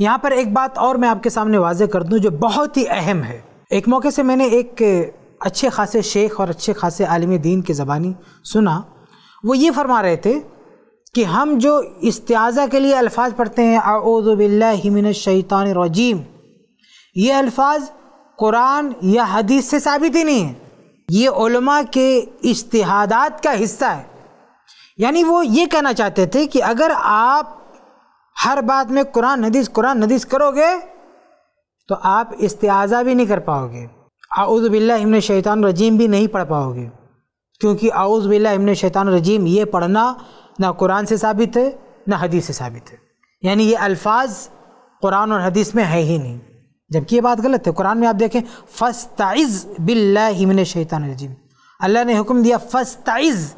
यहाँ पर एक बात और मैं आपके सामने वाजे कर दूँ जो बहुत ही अहम है एक मौके से मैंने एक अच्छे खासे शेख और अच्छे खासे आलम दीन के ज़बानी सुना वो ये फरमा रहे थे कि हम जो इस्तेज़ा के लिए अल्फाज पढ़ते हैं आउज़बिल्लिमिन शैतान रजीम ये अल्फाज कुरान या हदीस से साबित ही नहीं है ये ओलमा के इश्तहादात का हिस्सा है यानी वो ये कहना चाहते थे कि अगर आप हर बात में कुरान हदीस कुरान हदीस करोगे तो आप इस्तेजा भी नहीं कर पाओगे आउज़बिल्ला इमन शैतान रजीम भी नहीं पढ़ पाओगे क्योंकि आउज़बिल्ला इमन शैतान रजीम ये पढ़ना ना कुरान से साबित है ना हदीस से साबित है यानी ये अल्फाज कुरान और हदीस में है ही नहीं जबकि ये बात गलत है कुरान में आप देखें फ़स्ताइज़ बिल्ला इमन शैतान रजीम अल्लाह ने हुक्म दिया फ़स्ताइज़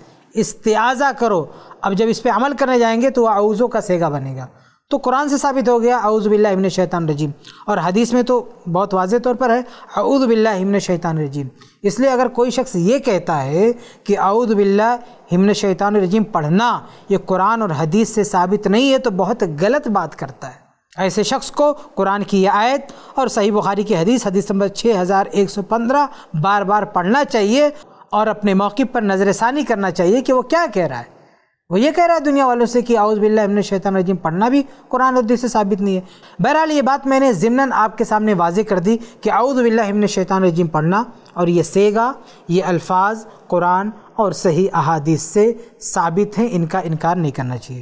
इस्तेजा करो अब जब इस पर अमल करने जाएंगे तो वह आउज़ों का सेगा बनेगा तो कुरान से साबित हो गया अउज़बिल्ला इमन शैतान रजीम और हदीस में तो बहुत वाज तौर पर है अउज़बिल्ला हिमन शैतान रजीम इसलिए अगर कोई शख्स ये कहता है कि अउज़बिल्ला हिमन शैतान रजीम पढ़ना ये कुरान और हदीस से साबित नहीं है तो बहुत गलत बात करता है ऐसे शख्स को कुरान की आयत और सही बुखारी की हदीस हदीस नंबर 6115 बार बार पढ़ना चाहिए और अपने मौके पर नज़रसानी करना चाहिए कि वो क्या कह रहा है वो ये कह रहा है दुनिया वालों से कि आउज़ बिल्ला इमन शैतान रजीम पढ़ना भी कुरान उद्दीस से साबित नहीं है बहरहाल ये बात मैंने ज़िमनन आपके सामने वाजे कर दी कि आउज़ बिल्ला इमन शैतान रजीम पढ़ना और ये सेगा ये अल्फाज कुरान और सही अहादीस से साबित हैं इनका इनकार नहीं करना चाहिए